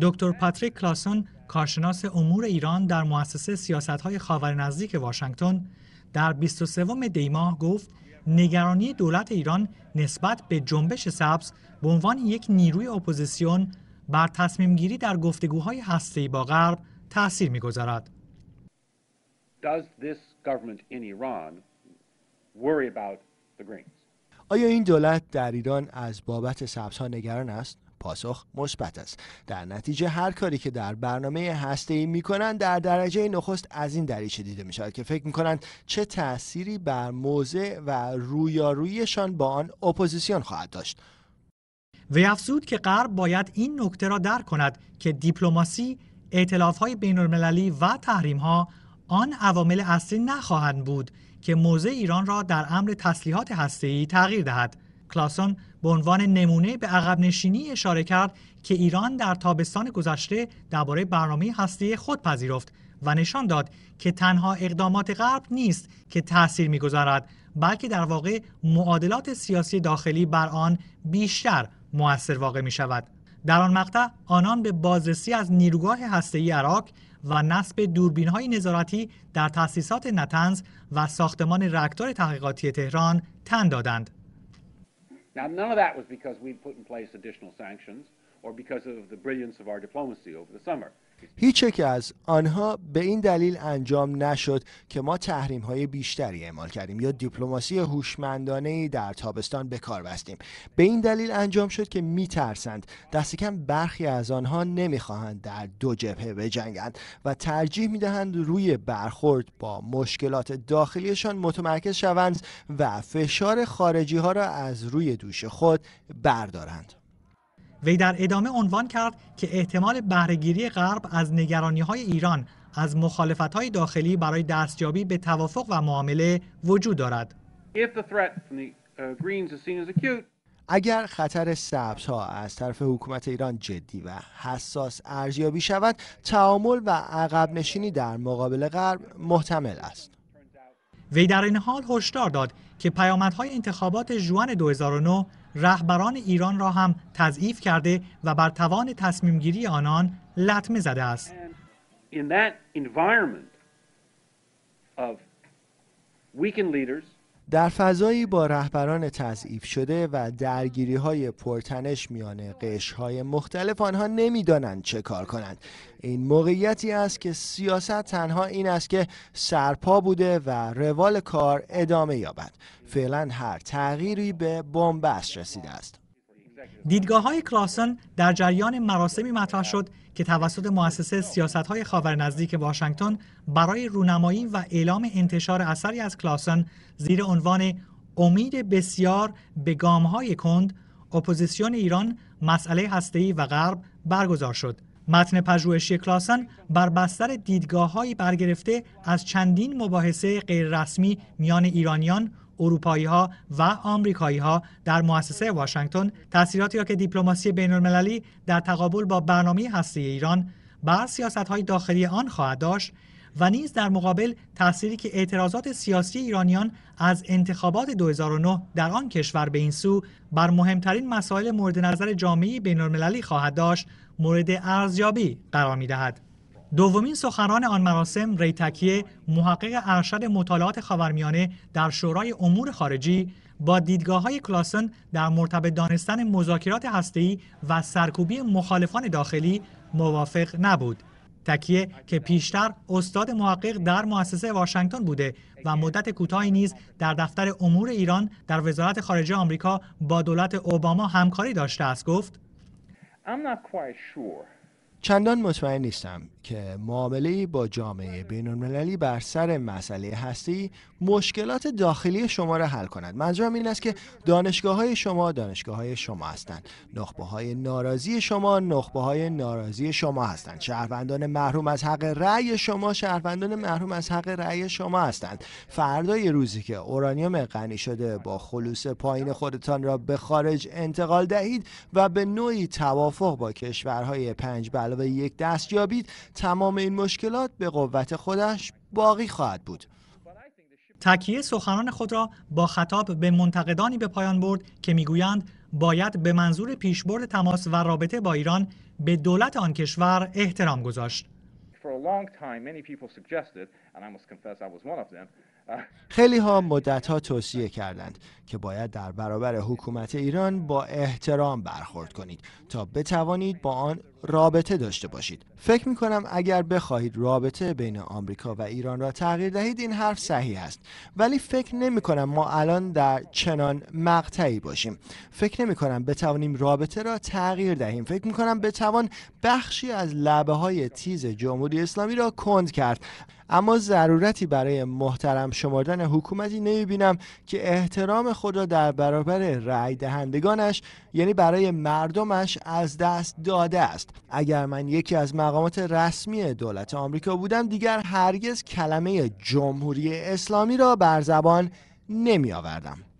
دکتر پاتریک کلاسون کارشناس امور ایران در مؤسسه سیاستهای خاور نزدیک واشنگتن در 23 دی ماه گفت نگرانی دولت ایران نسبت به جنبش سبز به عنوان یک نیروی اپوزیسیون بر تصمیم گیری در گفتگوهای هسته‌ای با غرب تاثیر می‌گذارد. آیا این دولت در ایران از بابت سبزها نگران است؟ پاسخ مثبت است در نتیجه هر کاری که در برنامه هسته ای میکنند در درجه نخست از این دریچه دیده می شود که فکر میکنند چه تأثیری بر موضع و رویاروییشان با آن اپوزیسیون خواهد داشت وی افزود که غرب باید این نکته را درک کند که دیپلماسی، بین المللی و تحریم ها آن عوامل اصلی نخواهند بود که موضع ایران را در امر تسلیحات هسته‌ای تغییر دهد کلاسون به عنوان نمونه به عقب نشینی اشاره کرد که ایران در تابستان گذشته درباره برنامه هستی خود پذیرفت و نشان داد که تنها اقدامات غرب نیست که تأثیر می‌گذارد، بلکه در واقع معادلات سیاسی داخلی بر آن بیشتر مؤثر واقع می شود. در آن مقطع آنان به بازرسی از نیروگاه هسته‌ای عراق و نصب دوربین های نظارتی در تأسیسات نتنز و ساختمان رکتار تحقیقاتی تهران تن دادند. هیچ یک از آنها به این دلیل انجام نشد که ما تحریم های بیشتری اعمال کردیم یا دیپلماسی هوشمندانه ای در تابستان به کار بستیم به این دلیل انجام شد که میترسند دست کم برخی از آنها نمیخواهند در دو جبهه بجنگند و ترجیح دهند روی برخورد با مشکلات داخلیشان متمرکز شوند و فشار خارجی ها را از روی دوش خود بردارند وی در ادامه عنوان کرد که احتمال بهرهگیری غرب از نگرانی های ایران از مخالفت های داخلی برای دستیابی به توافق و معامله وجود دارد. Uh, اگر خطر سبزها از طرف حکومت ایران جدی و حساس ارزیابی شود، تعامل و عقب نشینی در مقابل غرب محتمل است. وی در این حال هشدار داد که پیامدهای انتخابات جوان 2009 رهبران ایران را هم تضعیف کرده و بر توان تصمیمگیری آنان لطمه زده است. در فضایی با رهبران تضعیف شده و درگیری های پرتنش میان قشهای مختلف آنها نمیدانند چه کار کنند این موقعیتی است که سیاست تنها این است که سرپا بوده و روال کار ادامه یابد فعلا هر تغییری به بنبست رسیده است دیدگاه های کلاسن در جریان مراسمی مطرح شد که توسط مؤسسه سیاست های خاور نزدیک واشنگتن برای رونمایی و اعلام انتشار اثری از کلاسن زیر عنوان امید بسیار به گام های کند اپوزیسیون ایران مسئله هسته‌ای و غرب برگزار شد متن پژوهشی کلاسن بر بستر دیدگاههایی برگرفته از چندین مباحثه غیررسمی میان ایرانیان اروپایی ها و آمریکایی ها در مؤسسه واشنگتن تأثیراتی را که دیپلماسی بین المللی در تقابل با برنامه هسته ایران بر سیاست های داخلی آن خواهد داشت و نیز در مقابل تأثیری که اعتراضات سیاسی ایرانیان از انتخابات 2009 در آن کشور به این سو بر مهمترین مسائل مورد نظر جامعه بین‌المللی خواهد داشت مورد ارزیابی قرار می‌دهد. دومین سخنران آن مراسم ریتکیه محقق ارشد مطالعات خاورمیانه در شورای امور خارجی با دیدگاه های کلاسن در مرتبط دانستن مذاکرات هسته‌ای و سرکوبی مخالفان داخلی موافق نبود تکیه که پیشتر استاد محقق در مؤسسه واشنگتن بوده و مدت کوتاهی نیز در دفتر امور ایران در وزارت خارجه آمریکا با دولت اوباما همکاری داشته است گفت I'm not quite sure. چندان مطمئن نیستم که معامله با جامعه بین المللی بر سر مسئله هستی مشکلات داخلی شما را حل کند منظورم این است که دانشگاه های شما دانشگاه های شما هستند نخبه های ناراضی شما نخبه های ناراضی شما هستند شهروندان محروم از حق رأی شما شهروندان محروم از حق رأی شما هستند فردای روزی که اورانیوم غنی شده با خلوص پایین خودتان را به خارج انتقال دهید و به نوعی توافق با کشورهای پنج و یک یابید تمام این مشکلات به قوت خودش باقی خواهد بود تکیه سخنان خود را با خطاب به منتقدانی به پایان برد که میگویند باید به منظور پیشبرد تماس و رابطه با ایران به دولت آن کشور احترام گذاشت long time many people suggested and I must confess I was one of them uh, خیلی ها مدت ها توصیه کردند که باید در برابر حکومت ایران با احترام برخورد کنید تا بتوانید با آن رابطه داشته باشید فکر می کنم اگر بخواهید رابطه بین آمریکا و ایران را تغییر دهید این حرف صحیح است ولی فکر نمی کنم ما الان در چنان مقطعی باشیم فکر نمی کنم بتوانیم رابطه را تغییر دهیم فکر می کنم بتوان بخشی از لبه های تیز جمهوری اسلامی را کند کرد اما ضرورتی برای محترم شمردن حکومتی نمیبینم که احترام خود را در برابر رأی دهندگانش یعنی برای مردمش از دست داده است اگر من یکی از مقامات رسمی دولت آمریکا بودم دیگر هرگز کلمه جمهوری اسلامی را بر زبان نمی آوردم